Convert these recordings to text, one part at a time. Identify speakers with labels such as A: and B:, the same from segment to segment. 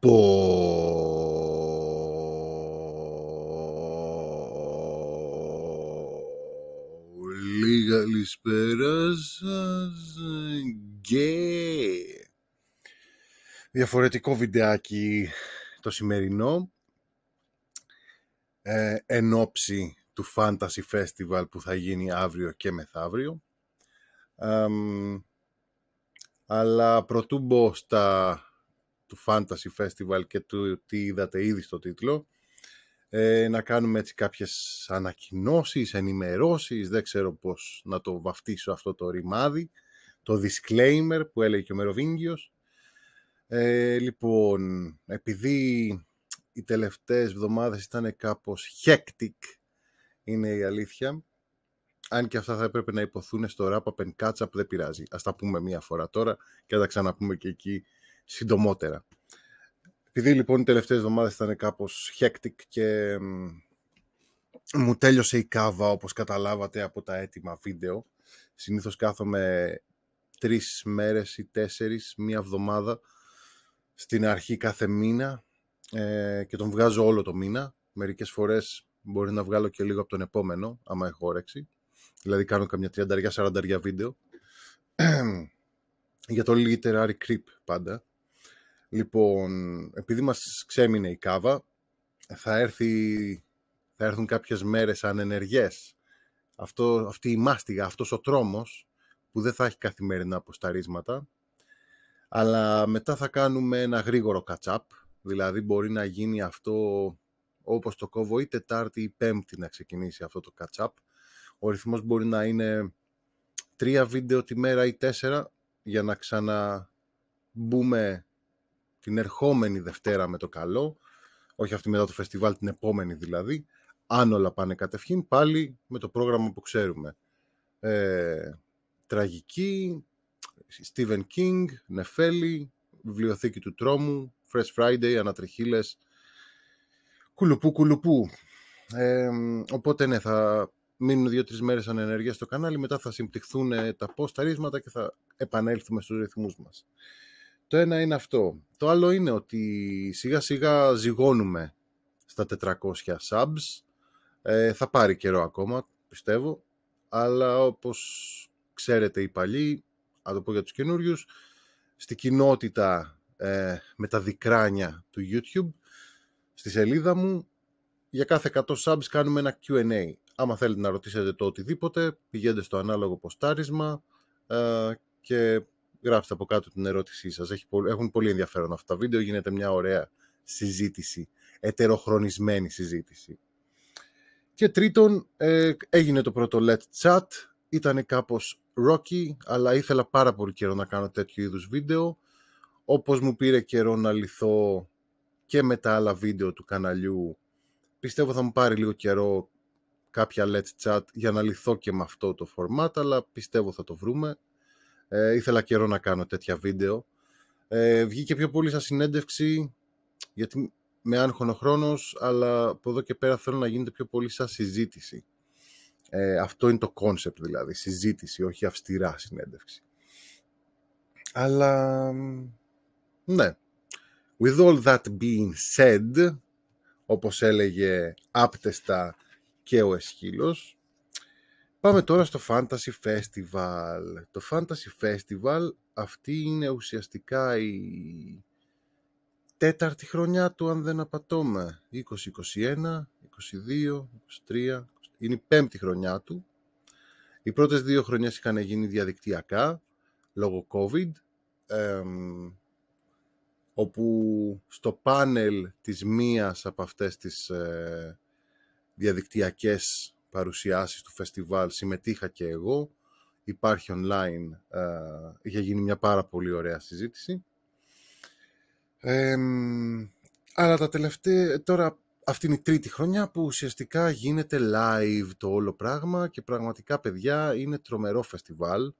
A: Πολύ καλησπέρα σας και διαφορετικό βιντεάκι το σημερινό ε, εν ώψη του Fantasy Festival που θα γίνει αύριο και μεθαύριο. Ε, αλλά προτού μπω στα του Fantasy Festival και του τι είδατε ήδη στο τίτλο. Ε, να κάνουμε έτσι κάποιες ανακοινώσεις, ενημερώσεις, δεν ξέρω πώς να το βαφτίσω αυτό το ρημάδι, το disclaimer που έλεγε και ο Μεροβίγγιος. Ε, λοιπόν, επειδή οι τελευταίες εβδομάδες ήταν κάπως hectic, είναι η αλήθεια, αν και αυτά θα έπρεπε να υποθούν στο wrap-up and δεν πειράζει. Ας τα πούμε μία φορά τώρα και θα τα ξαναπούμε και εκεί συντομότερα. Επειδή λοιπόν οι τελευταίες εβδομάδες ήταν κάπως hectic και μου τέλειωσε η κάβα όπως καταλάβατε από τα έτοιμα βίντεο. Συνήθως κάθομαι τρεις μέρες ή τέσσερις, μία εβδομάδα στην αρχή κάθε μήνα ε, και τον βγάζω όλο το μήνα. Μερικές φορές μπορεί να βγάλω και λίγο από τον επόμενο, άμα έχω όρεξη. Δηλαδή κάνω καμιά 30-40 βίντεο. για το literary creep πάντα. Λοιπόν, επειδή μας ξέμεινε η κάβα, θα, έρθει, θα έρθουν κάποιες μέρες ανενεργές. Αυτό, αυτή η μάστιγα, αυτός ο τρόμος, που δεν θα έχει καθημερινά αποσταρίσματα, αλλά μετά θα κάνουμε ένα γρήγορο κατσάπ, δηλαδή μπορεί να γίνει αυτό όπως το κόβω ή Τετάρτη ή Πέμπτη να ξεκινήσει αυτό το κατσάπ. Ο ρυθμός μπορεί να είναι τρία βίντεο τη μέρα ή τέσσερα για να ξαναμπούμε την ερχόμενη Δευτέρα με το καλό, όχι αυτή μετά το φεστιβάλ, την επόμενη δηλαδή, αν όλα πάνε κατευχήν, πάλι με το πρόγραμμα που ξέρουμε. Ε, τραγική, Stephen King, Νεφέλη, Βιβλιοθήκη του Τρόμου, Fresh Friday, Ανατριχίλες, κουλουπού κουλουπού. Ε, οπότε ναι, θα μείνουν δύο-τρεις μέρες ανενεργία στο κανάλι, μετά θα συμπτυχθούν τα post, και θα επανέλθουμε στους ρυθμούς μας. Το ένα είναι αυτό. Το άλλο είναι ότι σιγά σιγά ζυγώνουμε στα 400 subs. Ε, θα πάρει καιρό ακόμα, πιστεύω. Αλλά όπως ξέρετε οι παλιοί, αν το πω για τους καινούριους, στη κοινότητα ε, με τα δικράνια του YouTube, στη σελίδα μου, για κάθε 100 subs κάνουμε ένα Q&A. Άμα θέλετε να ρωτήσετε το οτιδήποτε, πηγαίνετε στο ανάλογο ποστάρισμα ε, και γράψτε από κάτω την ερώτησή σας. έχουν πολύ ενδιαφέρον αυτά τα βίντεο, γίνεται μια ωραία συζήτηση, ετεροχρονισμένη συζήτηση. Και τρίτον, ε, έγινε το πρώτο Let's Chat, ήταν κάπως rocky, αλλά ήθελα πάρα πολύ καιρό να κάνω τέτοιου είδους βίντεο, όπως μου πήρε καιρό να λυθώ και με τα άλλα βίντεο του καναλιού, πιστεύω θα μου πάρει λίγο καιρό κάποια Let's Chat για να λυθώ και με αυτό το format, αλλά πιστεύω θα το βρούμε. Ε, ήθελα καιρό να κάνω τέτοια βίντεο. Ε, βγήκε πιο πολύ σαν συνέντευξη, γιατί με άγχωνο χρόνος, αλλά από εδώ και πέρα θέλω να γίνεται πιο πολύ σαν συζήτηση. Ε, αυτό είναι το κόνσεπτ δηλαδή, συζήτηση, όχι αυστηρά συνέντευξη. Αλλά, ναι. With all that being said, όπως έλεγε άπτεστα και ο Εσχύλος, Πάμε τώρα στο Fantasy Festival. Το Fantasy Festival αυτή είναι ουσιαστικά η τέταρτη χρονιά του, αν δεν απατώμε. 2021, 22, 23, είναι η πέμπτη χρονιά του. Οι πρώτες δύο χρονιές είχαν γίνει διαδικτυακά, λόγω COVID, όπου στο πάνελ της μίας από αυτές τις ε, διαδικτυακές παρουσιάσεις του φεστιβάλ συμμετείχα και εγώ. Υπάρχει online, ε, είχε γίνει μια πάρα πολύ ωραία συζήτηση. Ε, αλλά τα τελευταία, τώρα αυτή είναι η τρίτη χρονιά που ουσιαστικά γίνεται live το όλο πράγμα και πραγματικά παιδιά είναι τρομερό φεστιβάλ.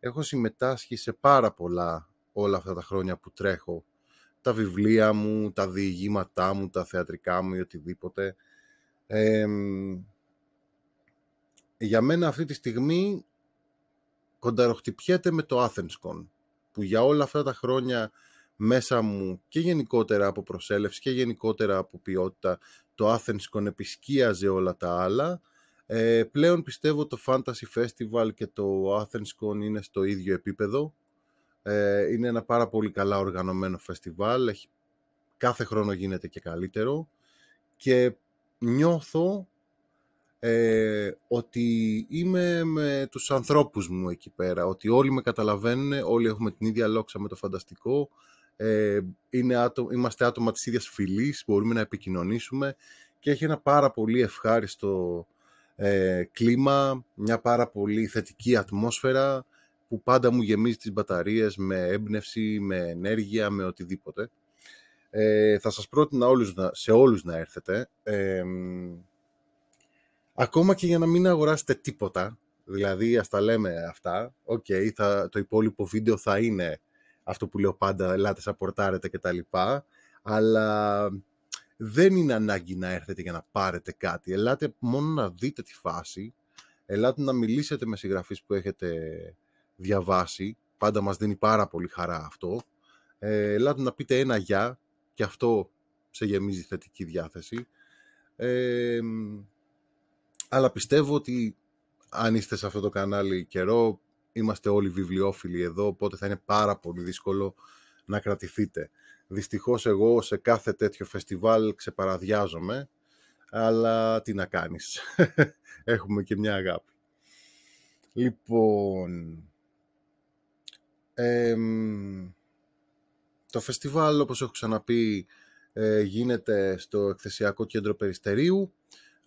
A: Έχω συμμετάσχει σε πάρα πολλά όλα αυτά τα χρόνια που τρέχω. Τα βιβλία μου, τα διηγήματά μου, τα θεατρικά μου ή οτιδήποτε. Ε, για μένα αυτή τη στιγμή κονταροχτυπιέται με το AthensCon που για όλα αυτά τα χρόνια μέσα μου και γενικότερα από προσέλευση και γενικότερα από ποιότητα το AthensCon επισκίαζε όλα τα άλλα ε, πλέον πιστεύω το Fantasy Festival και το AthensCon είναι στο ίδιο επίπεδο ε, είναι ένα πάρα πολύ καλά οργανωμένο φεστιβάλ κάθε χρόνο γίνεται και καλύτερο και νιώθω ε, ότι είμαι με τους ανθρώπους μου εκεί πέρα, ότι όλοι με καταλαβαίνουν, όλοι έχουμε την ίδια λόξα με το φανταστικό, ε, είναι είμαστε άτομα της ίδιας φυλής, μπορούμε να επικοινωνήσουμε και έχει ένα πάρα πολύ ευχάριστο ε, κλίμα, μια πάρα πολύ θετική ατμόσφαιρα που πάντα μου γεμίζει τις μπαταρίες με έμπνευση, με ενέργεια, με οτιδήποτε. Ε, θα σας πρότεινα όλους να, σε όλους να έρθετε. Ε, Ακόμα και για να μην αγοράσετε τίποτα, δηλαδή ας τα λέμε αυτά, οκ, θα, το υπόλοιπο βίντεο θα είναι αυτό που λέω πάντα, ελάτε σαπορτάρετε και τα λοιπά, αλλά δεν είναι ανάγκη να έρθετε για να πάρετε κάτι. Ελάτε μόνο να δείτε τη φάση, ελάτε να μιλήσετε με συγγραφείς που έχετε διαβάσει, πάντα μας δίνει πάρα πολύ χαρά αυτό. Ε, ελάτε να πείτε ένα γεια, και αυτό σε γεμίζει θετική διάθεση. Ε, αλλά πιστεύω ότι αν είστε σε αυτό το κανάλι καιρό, είμαστε όλοι βιβλιοφίλοι εδώ, οπότε θα είναι πάρα πολύ δύσκολο να κρατηθείτε. Δυστυχώς εγώ σε κάθε τέτοιο φεστιβάλ ξεπαραδιάζομαι, αλλά τι να κάνεις. Έχουμε και μια αγάπη. Λοιπόν, το φεστιβάλ, όπως έχω ξαναπεί, ε, γίνεται στο Εκθεσιακό Κέντρο Περιστερίου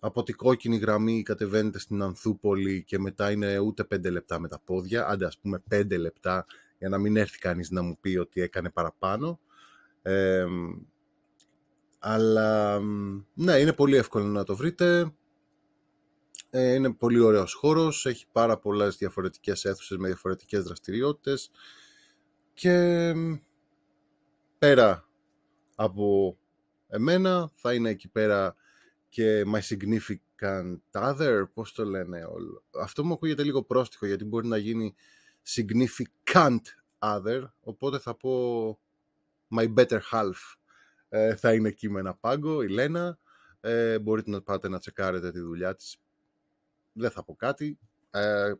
A: από την κόκκινη γραμμή κατεβαίνετε στην Ανθούπολη και μετά είναι ούτε πέντε λεπτά με τα πόδια, άντε ας πούμε πέντε λεπτά για να μην έρθει κανείς να μου πει ότι έκανε παραπάνω. αλλά ναι, είναι πολύ εύκολο να το βρείτε. Ε, είναι πολύ ωραίος χώρος, έχει πάρα πολλές διαφορετικές αίθουσες με διαφορετικές δραστηριότητες και πέρα από εμένα θα είναι εκεί πέρα και My Significant Other, πώς το λένε όλο. Αυτό μου ακούγεται λίγο πρόστιχο, γιατί μπορεί να γίνει Significant Other, οπότε θα πω My Better Half. Ε, θα είναι εκεί με ένα πάγκο, η Λένα. Ε, μπορείτε να πάτε να τσεκάρετε τη δουλειά της. Δεν θα πω κάτι. Ε,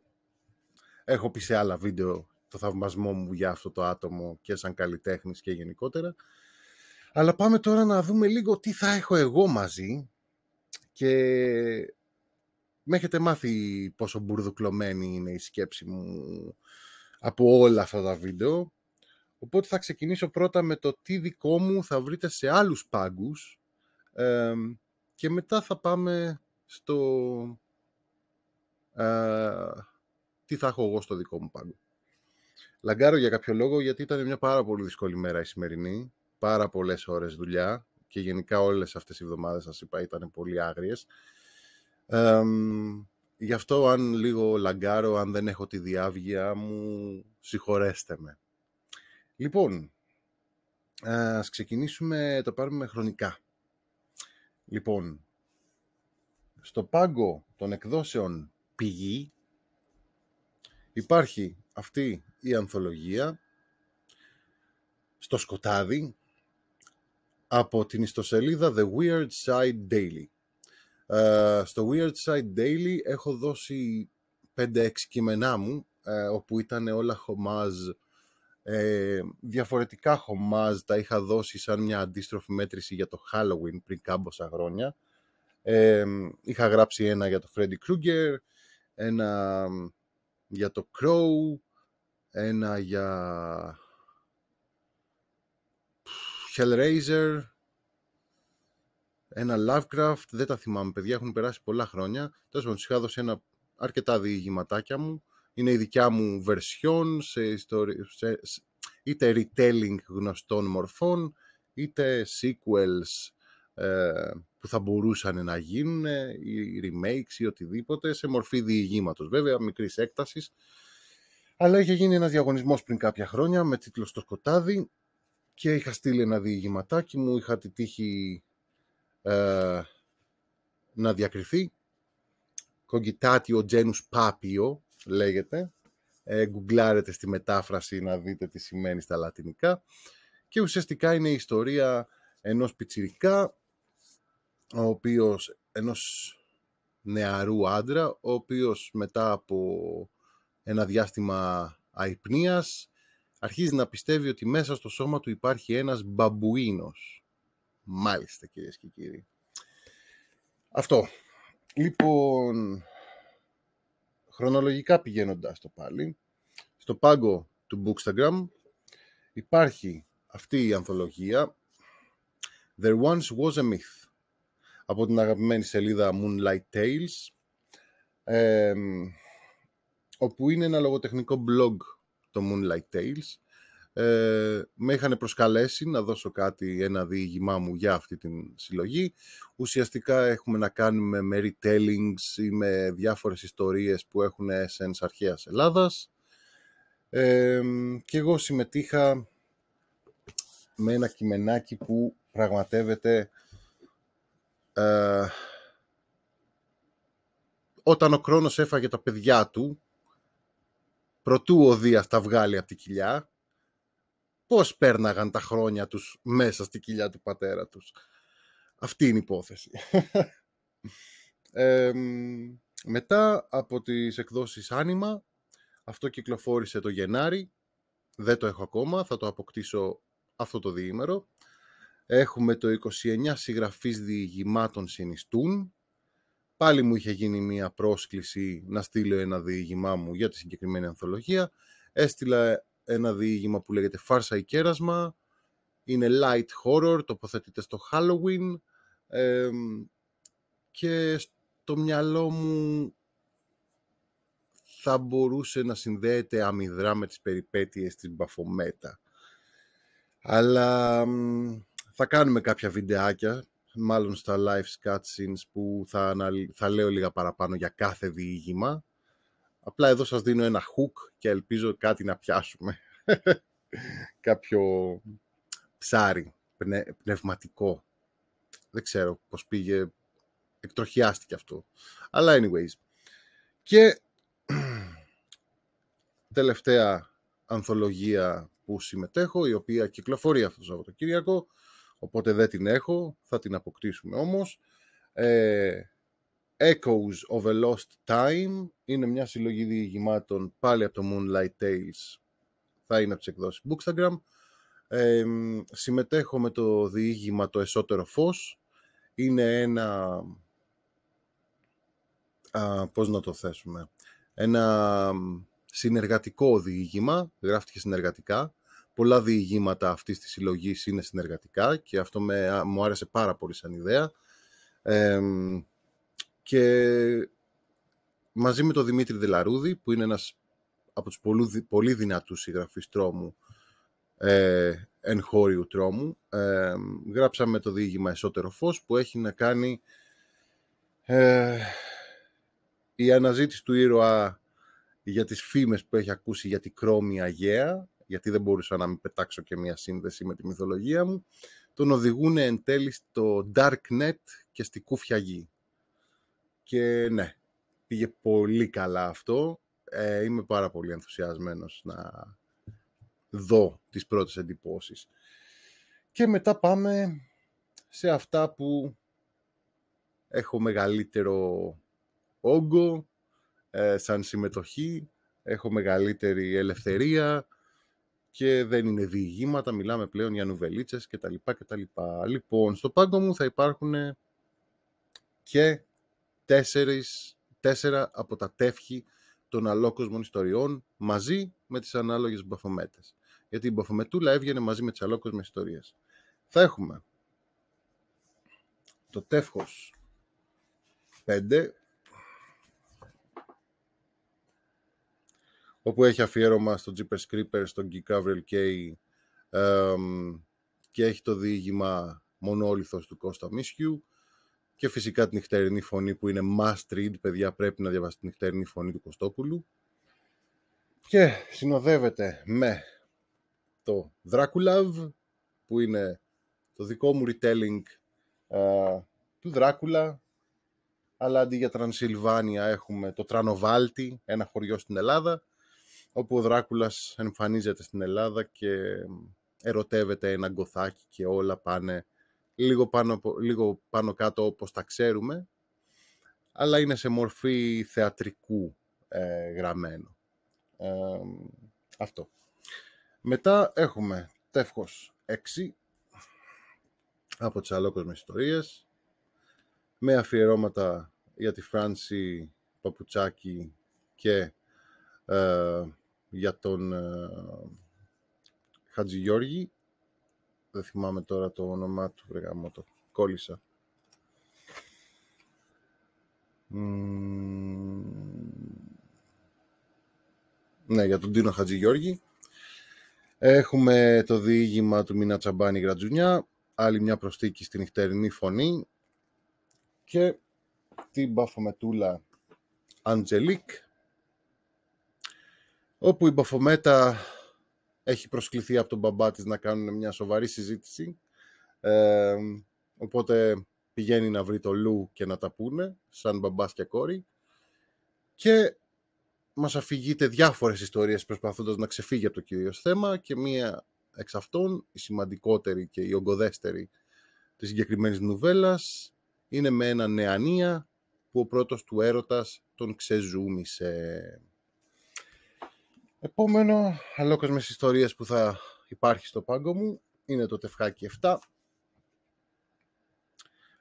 A: έχω πει σε άλλα βίντεο το θαυμασμό μου για αυτό το άτομο και σαν καλλιτέχνης και γενικότερα. Αλλά πάμε τώρα να δούμε λίγο τι θα έχω εγώ μαζί και με έχετε μάθει πόσο μπουρδουκλωμένη είναι η σκέψη μου από όλα αυτά τα βίντεο. Οπότε θα ξεκινήσω πρώτα με το τι δικό μου θα βρείτε σε άλλους πάγκους και μετά θα πάμε στο ε, τι θα έχω εγώ στο δικό μου πάγκο. Λαγκάρω για κάποιο λόγο γιατί ήταν μια πάρα πολύ δύσκολη μέρα η σημερινή. Πάρα πολλές ώρες δουλειά και γενικά όλες αυτές οι εβδομάδες σας είπα ήταν πολύ άγριες. γι' αυτό αν λίγο λαγκάρω, αν δεν έχω τη διάβγεια μου, συγχωρέστε με. Λοιπόν, ας ξεκινήσουμε, το πάρουμε χρονικά. Λοιπόν, στο πάγκο των εκδόσεων πηγή υπάρχει αυτή η ανθολογία στο σκοτάδι από την ιστοσελίδα The Weird Side Daily. Ε, στο Weird Side Daily έχω δώσει 5-6 κείμενά μου, ε, όπου ήταν όλα χωμάζ, ε, διαφορετικά χωμάζ, τα είχα δώσει σαν μια αντίστροφη μέτρηση για το Halloween πριν κάμποσα χρόνια. είχα γράψει ένα για το Freddy Krueger, ένα για το Crow, ένα για Hellraiser, ένα Lovecraft, δεν τα θυμάμαι παιδιά, έχουν περάσει πολλά χρόνια. Τέλος πάντων, είχα δώσει ένα αρκετά διηγηματάκια μου. Είναι η δικιά μου βερσιόν, σε ιστορι... σε... είτε retelling γνωστών μορφών, είτε sequels ε, που θα μπορούσαν να γίνουν, ή remakes ή οτιδήποτε, σε μορφή διηγήματος βέβαια, μικρής έκτασης. Αλλά είχε γίνει ένας διαγωνισμός πριν κάποια χρόνια με τίτλο «Στο σκοτάδι» και είχα στείλει ένα διηγηματάκι μου, είχα τη τύχη ε, να διακριθεί. Κογκιτάτιο Τζένους Πάπιο λέγεται. Ε, γκουγκλάρετε στη μετάφραση να δείτε τι σημαίνει στα λατινικά. Και ουσιαστικά είναι η ιστορία ενός πιτσιρικά, ο οποίος, ενός νεαρού άντρα, ο οποίος μετά από ένα διάστημα αϊπνίας αρχίζει να πιστεύει ότι μέσα στο σώμα του υπάρχει ένας μπαμπουίνος. Μάλιστα κυρίες και κύριοι. Αυτό. Λοιπόν, χρονολογικά πηγαίνοντας το πάλι, στο πάγκο του Bookstagram υπάρχει αυτή η ανθολογία There Once Was a Myth από την αγαπημένη σελίδα Moonlight Tales ε, όπου είναι ένα λογοτεχνικό blog το Moonlight Tales. Ε, με είχαν προσκαλέσει να δώσω κάτι, ένα διήγημά μου για αυτή την συλλογή. Ουσιαστικά έχουμε να κάνουμε με retellings ή με διάφορες ιστορίες που έχουν essence αρχαίας Ελλάδας. Ε, και εγώ συμμετείχα με ένα κειμενάκι που πραγματεύεται ε, όταν ο Κρόνος έφαγε τα παιδιά του προτού ο Δίας τα βγάλει από τη κοιλιά, πώς πέρναγαν τα χρόνια τους μέσα στη κοιλιά του πατέρα τους. Αυτή είναι η υπόθεση. μετά από τις εκδόσεις Άνιμα, αυτό κυκλοφόρησε το Γενάρη, δεν το έχω ακόμα, θα το αποκτήσω αυτό το διήμερο. Έχουμε το 29 συγγραφείς διηγημάτων συνιστούν, πάλι μου είχε γίνει μια πρόσκληση να στείλω ένα διήγημά μου για τη συγκεκριμένη ανθολογία. Έστειλα ένα διήγημα που λέγεται «Φάρσα ή κέρασμα», είναι light horror, τοποθετείται στο Halloween και στο μυαλό μου θα μπορούσε να συνδέεται αμυδρά με τις περιπέτειες της Μπαφομέτα. Αλλά θα κάνουμε κάποια βιντεάκια μάλλον στα live cutscenes που θα, θα λέω λίγα παραπάνω για κάθε διήγημα. Απλά εδώ σας δίνω ένα hook και ελπίζω κάτι να πιάσουμε. Κάποιο ψάρι πνευματικό. Δεν ξέρω πώς πήγε. Εκτροχιάστηκε αυτό. Αλλά anyways. Και τελευταία ανθολογία που συμμετέχω, η οποία κυκλοφορεί αυτό το Σαββατοκύριακο, Οπότε δεν την έχω, θα την αποκτήσουμε όμως. Ε, Echoes of a Lost Time είναι μια συλλογή διηγημάτων πάλι από το Moonlight Tales. Θα είναι από τις εκδόσεις Bookstagram. Ε, συμμετέχω με το διήγημα το Εσωτερό Φως. Είναι ένα... Α, πώς να το θέσουμε... Ένα συνεργατικό διήγημα, γράφτηκε συνεργατικά, πολλά διηγήματα αυτής της συλλογής είναι συνεργατικά και αυτό με, μου άρεσε πάρα πολύ σαν ιδέα. και μαζί με τον Δημήτρη Δελαρούδη, που είναι ένας από τους πολύ, πολύ δυνατούς συγγραφείς τρόμου, εγχώριου τρόμου, γράψαμε το διήγημα «Εσωτερό φως» που έχει να κάνει ε, η αναζήτηση του ήρωα για τις φήμες που έχει ακούσει για την κρόμη Αγία, γιατί δεν μπορούσα να μην πετάξω και μια σύνδεση με τη μυθολογία μου, τον οδηγούν εν τέλει στο Darknet και στη κούφια γη. Και ναι, πήγε πολύ καλά αυτό. Ε, είμαι πάρα πολύ ενθουσιασμένος να δω τις πρώτες εντυπώσεις. Και μετά πάμε σε αυτά που έχω μεγαλύτερο όγκο, ε, σαν συμμετοχή, έχω μεγαλύτερη ελευθερία, και δεν είναι διηγήματα, μιλάμε πλέον για νουβελίτσες και και τα τα λοιπά. Λοιπόν, στο πάγκο μου θα υπάρχουν και τέσσερις, τέσσερα από τα τεύχη των αλόκοσμων ιστοριών μαζί με τις ανάλογες μπαφομέτες. Γιατί η μπαφομετούλα έβγαινε μαζί με τις αλόκοσμες ιστορίες. Θα έχουμε το τεύχος 5 όπου έχει αφιέρωμα στο Jeepers Creepers, στον Geek Avril K ε, και έχει το διήγημα μονόλιθος του Κώστα Μίσιου και φυσικά την νυχτερινή φωνή που είναι must read, παιδιά πρέπει να διαβάσετε την νυχτερινή φωνή του Κωστόπουλου και συνοδεύεται με το Draculav που είναι το δικό μου retelling ε, του Δράκουλα αλλά αντί για Τρανσιλβάνια έχουμε το Τρανοβάλτι, ένα χωριό στην Ελλάδα όπου ο Δράκουλας εμφανίζεται στην Ελλάδα και ερωτεύεται ένα γκοθάκι και όλα πάνε λίγο πάνω, λίγο πάνω κάτω όπως τα ξέρουμε, αλλά είναι σε μορφή θεατρικού ε, γραμμένο. Ε, αυτό. Μετά έχουμε τεύχος 6 από τις αλόκοσμες ιστορίες με αφιερώματα για τη Φράνση Παπουτσάκη και ε, για τον ε, Γιώργη. Δεν θυμάμαι τώρα το όνομά του, βρε το κόλλησα. Ναι, για τον Τίνο Γιώργη. Έχουμε το διήγημα του Μίνα Τσαμπάνη Γρατζουνιά, άλλη μια προστίκη στην νυχτερινή φωνή και την παφομετούλα Αντζελίκ όπου η Μπαφομέτα έχει προσκληθεί από τον μπαμπά της να κάνουν μια σοβαρή συζήτηση. οπότε πηγαίνει να βρει το Λου και να τα πούνε, σαν μπαμπάς και κόρη. Και μας αφηγείται διάφορες ιστορίες προσπαθώντας να ξεφύγει από το κυρίως θέμα και μία εξ αυτών, η σημαντικότερη και η ογκοδέστερη της συγκεκριμένης νουβέλας, είναι με ένα νεανία που ο πρώτος του έρωτας τον ξεζούμισε. Επόμενο με ιστορίες που θα υπάρχει στο πάγκο μου είναι το Τευχάκι 7.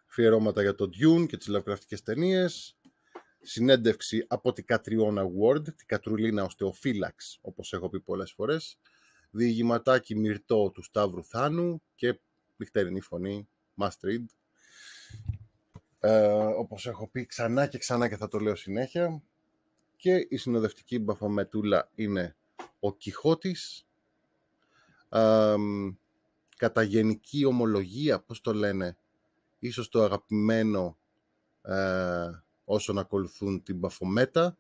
A: Φιερώματα για το Dune και τις λαυκραφτικές ταινίες. Συνέντευξη από την Κατριώνα Ward, την Κατρουλίνα Οστεοφύλαξ, όπως έχω πει πολλές φορές. Διηγηματάκι μυρτό του Σταύρου Θάνου και νυχτερινή φωνή, must read. Ε, όπως έχω πει ξανά και ξανά και θα το λέω συνέχεια, και η συνοδευτική μπαφαμετούλα είναι ο Κιχώτης. Ε, κατά γενική ομολογία, πώς το λένε, ίσως το αγαπημένο ε, όσων ακολουθούν την Μπαφομέτα.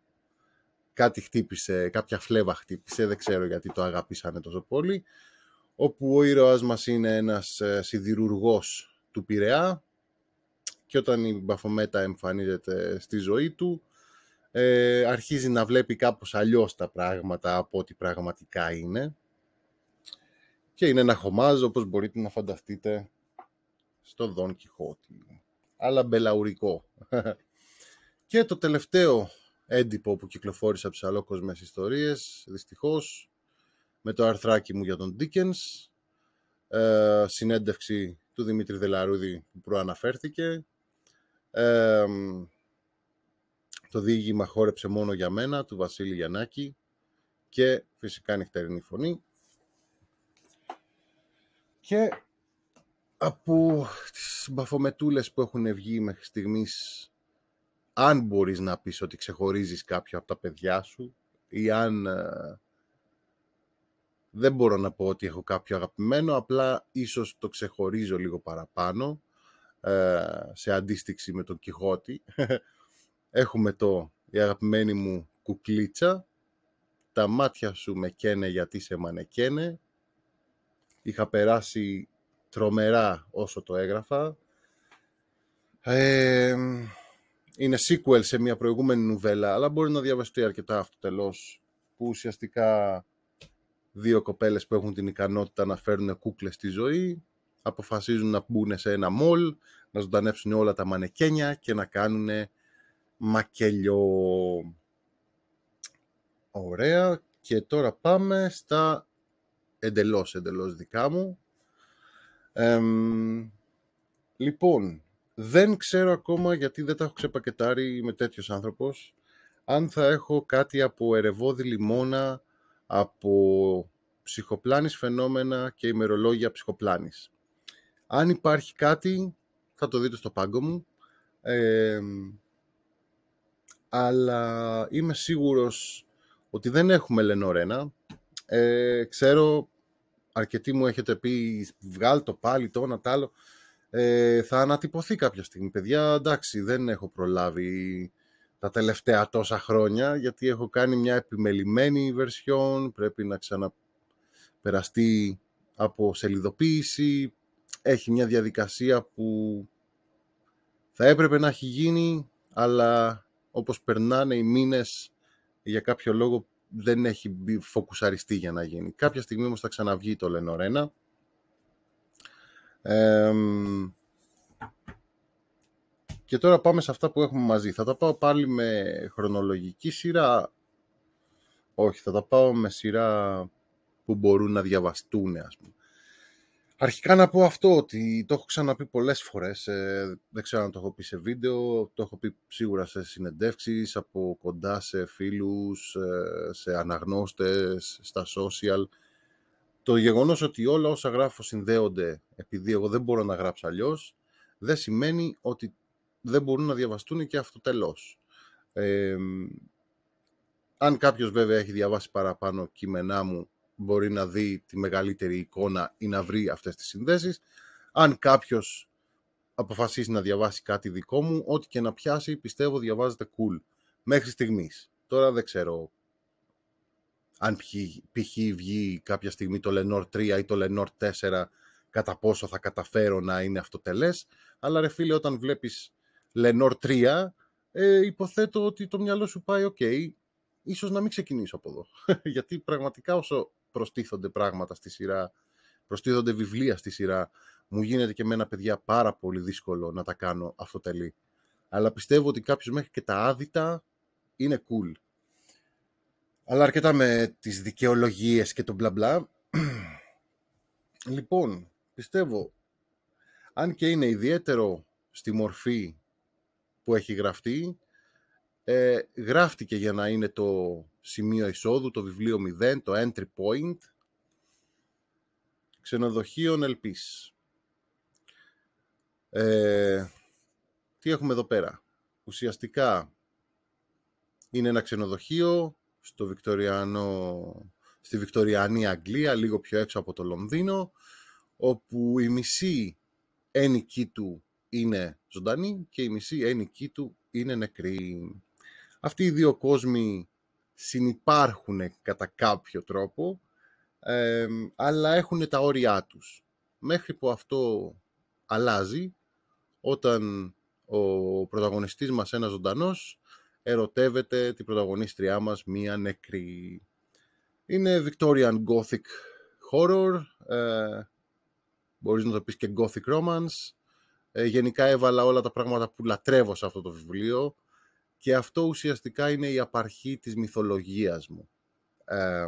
A: Κάτι χτύπησε, κάποια φλέβα χτύπησε, δεν ξέρω γιατί το αγαπήσανε τόσο πολύ. Όπου ο ήρωάς μας είναι ένας ε, σιδηρουργός του Πειραιά και όταν η Μπαφομέτα εμφανίζεται στη ζωή του ε, αρχίζει να βλέπει κάπως αλλιώς τα πράγματα από ό,τι πραγματικά είναι. Και είναι ένα χωμάζ, όπως μπορείτε να φανταστείτε, στο Δον Κιχώτη. Αλλά μπελαουρικό. και το τελευταίο έντυπο που κυκλοφόρησε από τις αλόκοσμες ιστορίες, δυστυχώς, με το αρθράκι μου για τον Dickens, ε, συνέντευξη του Δημήτρη Δελαρούδη που προαναφέρθηκε, ε, το διήγημα χόρεψε μόνο για μένα, του Βασίλη Γιαννάκη και φυσικά νυχτερινή φωνή. Και από τις μπαφομετούλες που έχουν βγει μέχρι στιγμής, αν μπορείς να πεις ότι ξεχωρίζεις κάποιο από τα παιδιά σου ή αν ε, δεν μπορώ να πω ότι έχω κάποιο αγαπημένο, απλά ίσως το ξεχωρίζω λίγο παραπάνω ε, σε αντίστοιξη με τον Κιχώτη, Έχουμε το η αγαπημένη μου κουκλίτσα. Τα μάτια σου με καίνε γιατί σε μανεκένε. Είχα περάσει τρομερά όσο το έγραφα. Ε, είναι sequel σε μια προηγούμενη νουβέλα, αλλά μπορεί να διαβαστεί αρκετά αυτό τελώς, που ουσιαστικά δύο κοπέλες που έχουν την ικανότητα να φέρουν κούκλες στη ζωή, αποφασίζουν να μπουν σε ένα μολ, να ζωντανέψουν όλα τα μανεκένια και να κάνουν μακελιό. Ωραία. Και τώρα πάμε στα εντελώς, εντελώς δικά μου. λοιπόν, δεν ξέρω ακόμα γιατί δεν τα έχω ξεπακετάρει με τέτοιος άνθρωπος. Αν θα έχω κάτι από ερευόδη λιμόνα, από ψυχοπλάνης φαινόμενα και ημερολόγια ψυχοπλάνης. Αν υπάρχει κάτι, θα το δείτε στο πάγκο μου. Ε, αλλά είμαι σίγουρος ότι δεν έχουμε Λενορένα. Ε, ξέρω, αρκετοί μου έχετε πει βγάλ το πάλι το ένα τ' άλλο. Ε, θα ανατυπωθεί κάποια στιγμή. Παιδιά, εντάξει, δεν έχω προλάβει τα τελευταία τόσα χρόνια, γιατί έχω κάνει μια επιμελημένη version, πρέπει να ξαναπεραστεί από σελιδοποίηση, έχει μια διαδικασία που θα έπρεπε να έχει γίνει, αλλά όπως περνάνε οι μήνες για κάποιο λόγο δεν έχει φοκουσαριστεί για να γίνει. Κάποια στιγμή όμως θα ξαναβγεί το Λενορένα. και τώρα πάμε σε αυτά που έχουμε μαζί. Θα τα πάω πάλι με χρονολογική σειρά. Όχι, θα τα πάω με σειρά που μπορούν να διαβαστούν, ας πούμε. Αρχικά να πω αυτό, ότι το έχω ξαναπεί πολλές φορές, ε, δεν ξέρω αν το έχω πει σε βίντεο, το έχω πει σίγουρα σε συνεντεύξεις, από κοντά σε φίλους, ε, σε αναγνώστες, στα social. Το γεγονός ότι όλα όσα γράφω συνδέονται, επειδή εγώ δεν μπορώ να γράψω αλλιώς, δεν σημαίνει ότι δεν μπορούν να διαβαστούν και αυτό τελώς. αν κάποιος βέβαια έχει διαβάσει παραπάνω κείμενά μου μπορεί να δει τη μεγαλύτερη εικόνα ή να βρει αυτές τις συνδέσεις. Αν κάποιος αποφασίσει να διαβάσει κάτι δικό μου, ό,τι και να πιάσει, πιστεύω διαβάζεται cool. Μέχρι στιγμής. Τώρα δεν ξέρω αν π.χ. βγει κάποια στιγμή το Lenor 3 ή το Lenor 4, κατά πόσο θα καταφέρω να είναι αυτοτελές. Αλλά ρε φίλε, όταν βλέπεις Lenor 3, ε, υποθέτω ότι το μυαλό σου πάει, οκ, ίσως να μην ξεκινήσω από εδώ. Γιατί πραγματικά όσο προστίθονται πράγματα στη σειρά, προστίθονται βιβλία στη σειρά. Μου γίνεται και εμένα, παιδιά, πάρα πολύ δύσκολο να τα κάνω αυτοτελή. Αλλά πιστεύω ότι κάποιος μέχρι και τα άδυτα είναι cool. Αλλά αρκετά με τις δικαιολογίες και το μπλα μπλα. λοιπόν, πιστεύω, αν και είναι ιδιαίτερο στη μορφή που έχει γραφτεί, ε, γράφτηκε για να είναι το σημείο εισόδου, το βιβλίο 0, το entry point, ξενοδοχείων ελπίς. Ε, τι έχουμε εδώ πέρα. Ουσιαστικά είναι ένα ξενοδοχείο στο Βικτοριανό, στη Βικτοριανή Αγγλία, λίγο πιο έξω από το Λονδίνο, όπου η μισή ένικη του είναι ζωντανή και η μισή ένικη του είναι νεκρή. Αυτοί οι δύο κόσμοι συνυπάρχουν κατά κάποιο τρόπο, αλλά έχουν τα όρια τους. Μέχρι που αυτό αλλάζει, όταν ο πρωταγωνιστής μας, ένας ζωντανός, ερωτεύεται την πρωταγωνίστριά μας, μία νεκρή. Είναι Victorian Gothic Horror, ε, μπορείς να το πεις και Gothic Romance. Ε, γενικά έβαλα όλα τα πράγματα που λατρεύω σε αυτό το βιβλίο. Και αυτό ουσιαστικά είναι η απαρχή της μυθολογίας μου. Ε,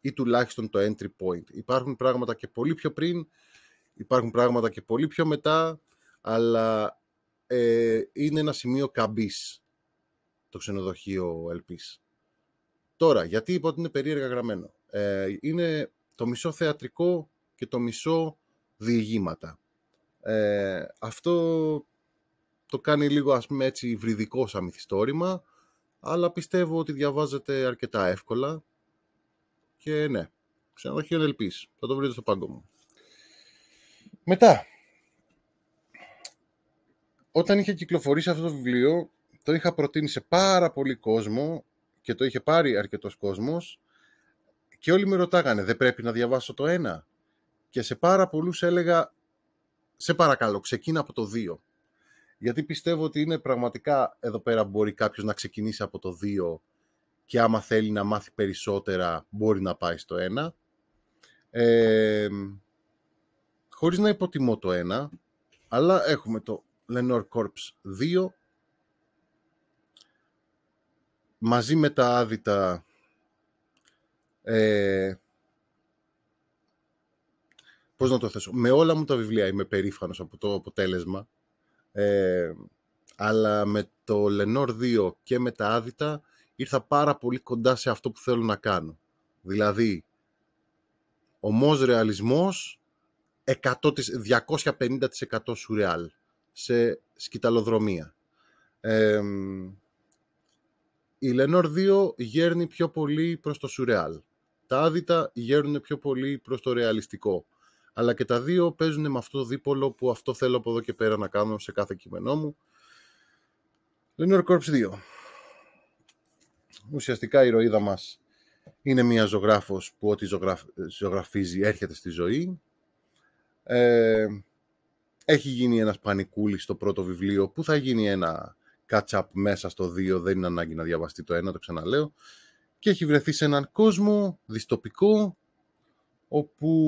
A: ή τουλάχιστον το entry point. Υπάρχουν πράγματα και πολύ πιο πριν, υπάρχουν πράγματα και πολύ πιο μετά, αλλά ε, είναι ένα σημείο καμπής το ξενοδοχείο Ελπής. Τώρα, γιατί είπα ότι είναι περίεργα γραμμένο. Ε, είναι το μισό θεατρικό και το μισό διηγήματα. Ε, αυτό το κάνει λίγο ας πούμε έτσι βρυδικό σαν μυθιστόρημα, αλλά πιστεύω ότι διαβάζεται αρκετά εύκολα και ναι, ξενοδοχείο ελπίς, θα το βρείτε στο πάγκο μου. Μετά, όταν είχε κυκλοφορήσει αυτό το βιβλίο, το είχα προτείνει σε πάρα πολύ κόσμο και το είχε πάρει αρκετός κόσμος και όλοι με ρωτάγανε, δεν πρέπει να διαβάσω το ένα. Και σε πάρα πολλούς έλεγα, σε παρακαλώ, ξεκίνα από το δύο γιατί πιστεύω ότι είναι πραγματικά εδώ πέρα μπορεί κάποιος να ξεκινήσει από το 2 και άμα θέλει να μάθει περισσότερα μπορεί να πάει στο 1. Ε, χωρίς να υποτιμώ το 1, αλλά έχουμε το Lenore Corps 2 μαζί με τα άδυτα ε, πώς να το θέσω, με όλα μου τα βιβλία είμαι περήφανος από το αποτέλεσμα ε, αλλά με το Λενόρ 2 και με τα άδυτα ήρθα πάρα πολύ κοντά σε αυτό που θέλω να κάνω. Δηλαδή, ομός ρεαλισμός 250% σουρεάλ σε σκηταλοδρομία. Ε, η Λενόρ 2 γέρνει πιο πολύ προς το σουρεάλ. Τα άδυτα γέρνουν πιο πολύ προς το ρεαλιστικό αλλά και τα δύο παίζουν με αυτό το δίπολο που αυτό θέλω από εδώ και πέρα να κάνω σε κάθε κείμενό μου. York Corps 2. Ουσιαστικά η ηρωίδα μας είναι μια ζωγράφος που ό,τι ζωγραφίζει έρχεται στη ζωή. Ε, έχει γίνει ένας πανικούλης στο πρώτο βιβλίο που θα γίνει ένα catch-up μέσα στο 2, δεν είναι ανάγκη να διαβαστεί το ένα, το ξαναλέω. Και έχει βρεθεί σε έναν κόσμο δυστοπικό όπου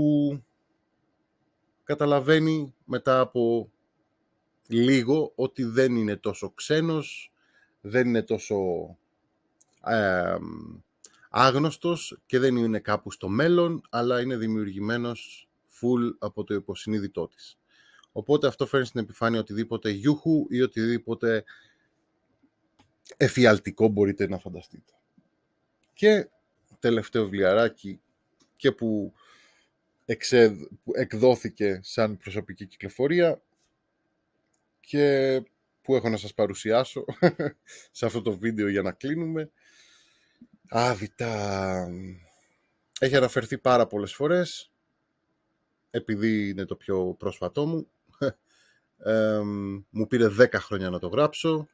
A: καταλαβαίνει μετά από λίγο ότι δεν είναι τόσο ξένος, δεν είναι τόσο ε, άγνωστος και δεν είναι κάπου στο μέλλον, αλλά είναι δημιουργημένος full από το υποσυνείδητό της. Οπότε αυτό φέρνει στην επιφάνεια οτιδήποτε γιούχου ή οτιδήποτε εφιαλτικό μπορείτε να φανταστείτε. Και τελευταίο βιβλιαράκι και που εκδόθηκε σαν προσωπική κυκλοφορία και που έχω να σας παρουσιάσω σε αυτό το βίντεο για να κλείνουμε. Άβητα. Έχει αναφερθεί πάρα πολλές φορές, επειδή είναι το πιο πρόσφατό μου. μου πήρε 10 χρόνια να το γράψω.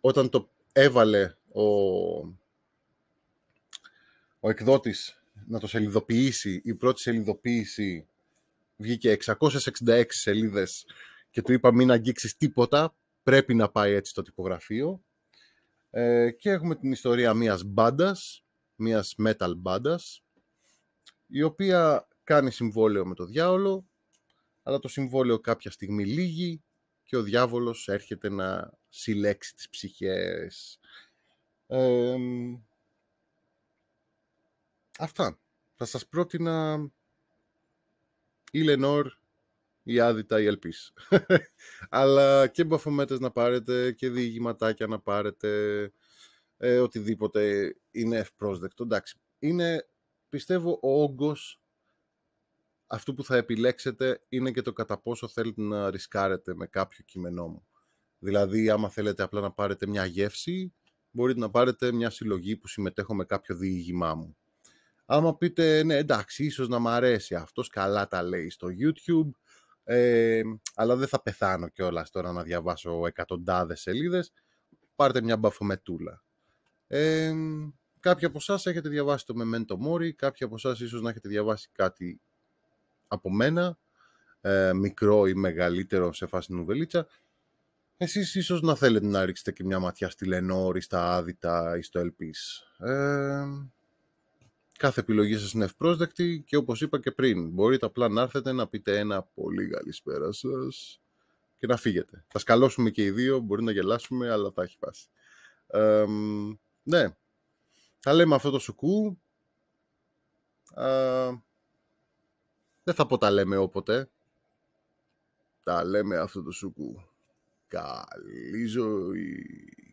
A: όταν το έβαλε ο, ο εκδότης να το σελιδοποιήσει, η πρώτη σελιδοποίηση βγήκε 666 σελίδες και του είπα μην αγγίξεις τίποτα, πρέπει να πάει έτσι το τυπογραφείο. Ε, και έχουμε την ιστορία μιας μπάντας, μιας metal μπάντας, η οποία κάνει συμβόλαιο με το διάολο, αλλά το συμβόλαιο κάποια στιγμή λύγει και ο διάβολος έρχεται να συλλέξει τις ψυχές. Ε, Αυτά. Θα σας πρότεινα η Λενόρ, η Άδητα, η Ελπίς. Αλλά και μπαφομέτες να πάρετε και διηγηματάκια να πάρετε. Ε, οτιδήποτε είναι ευπρόσδεκτο. Εντάξει, είναι, πιστεύω, ο όγκος αυτού που θα επιλέξετε είναι και το κατά πόσο θέλετε να ρισκάρετε με κάποιο κείμενό μου. Δηλαδή, άμα θέλετε απλά να πάρετε μια γεύση, μπορείτε να πάρετε μια συλλογή που συμμετέχω με κάποιο διήγημά μου. Άμα πείτε, ναι, εντάξει, ίσως να μ' αρέσει αυτός, καλά τα λέει στο YouTube, ε, αλλά δεν θα πεθάνω κιόλας τώρα να διαβάσω εκατοντάδες σελίδες. Πάρτε μια μπαφομετούλα. Ε, κάποιοι από εσάς έχετε διαβάσει το Memento Μόρι, κάποιοι από εσάς ίσως να έχετε διαβάσει κάτι από μένα, ε, μικρό ή μεγαλύτερο σε φάση νουβελίτσα. Εσείς ίσως να θέλετε να ρίξετε και μια ματιά στη Λενόρη, στα Άδητα ή στο Ελπίς. Κάθε επιλογή σας είναι ευπρόσδεκτη και όπως είπα και πριν, μπορείτε απλά να έρθετε να πείτε ένα πολύ καλησπέρα σας και να φύγετε. Θα σκαλώσουμε και οι δύο, μπορεί να γελάσουμε, αλλά θα έχει πάση. ναι, θα λέμε αυτό το σουκού. Ε, δεν θα πω τα λέμε όποτε. Τα λέμε αυτό το σουκού. Καλή ζωή.